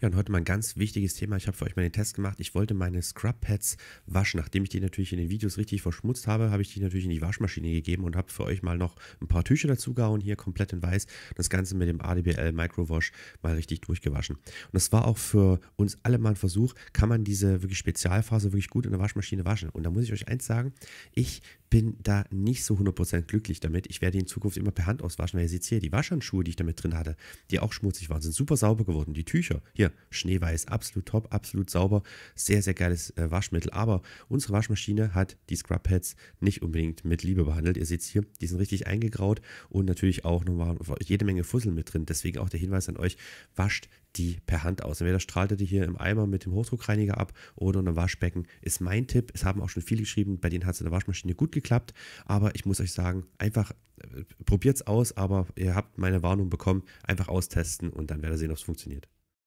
Ja, und heute mal ein ganz wichtiges Thema. Ich habe für euch mal den Test gemacht. Ich wollte meine Scrub-Pads waschen. Nachdem ich die natürlich in den Videos richtig verschmutzt habe, habe ich die natürlich in die Waschmaschine gegeben und habe für euch mal noch ein paar Tücher dazu gehauen, hier komplett in weiß. Das Ganze mit dem ADBL Microwash mal richtig durchgewaschen. Und das war auch für uns alle mal ein Versuch, kann man diese wirklich Spezialphase wirklich gut in der Waschmaschine waschen. Und da muss ich euch eins sagen, ich bin da nicht so 100% glücklich damit. Ich werde in Zukunft immer per Hand auswaschen, weil ihr seht hier, die Waschhandschuhe, die ich damit drin hatte, die auch schmutzig waren, sind super sauber geworden. Die Tücher, hier, schneeweiß, absolut top, absolut sauber, sehr, sehr geiles äh, Waschmittel. Aber unsere Waschmaschine hat die Scrub-Pads nicht unbedingt mit Liebe behandelt. Ihr seht hier, die sind richtig eingegraut und natürlich auch noch jede Menge Fussel mit drin. Deswegen auch der Hinweis an euch, wascht die per Hand aus. Entweder strahlt er die hier im Eimer mit dem Hochdruckreiniger ab oder in einem Waschbecken. Ist mein Tipp. Es haben auch schon viele geschrieben, bei denen hat es in der Waschmaschine gut geklappt. Aber ich muss euch sagen, einfach äh, probiert es aus, aber ihr habt meine Warnung bekommen. Einfach austesten und dann werdet ihr sehen, ob es funktioniert.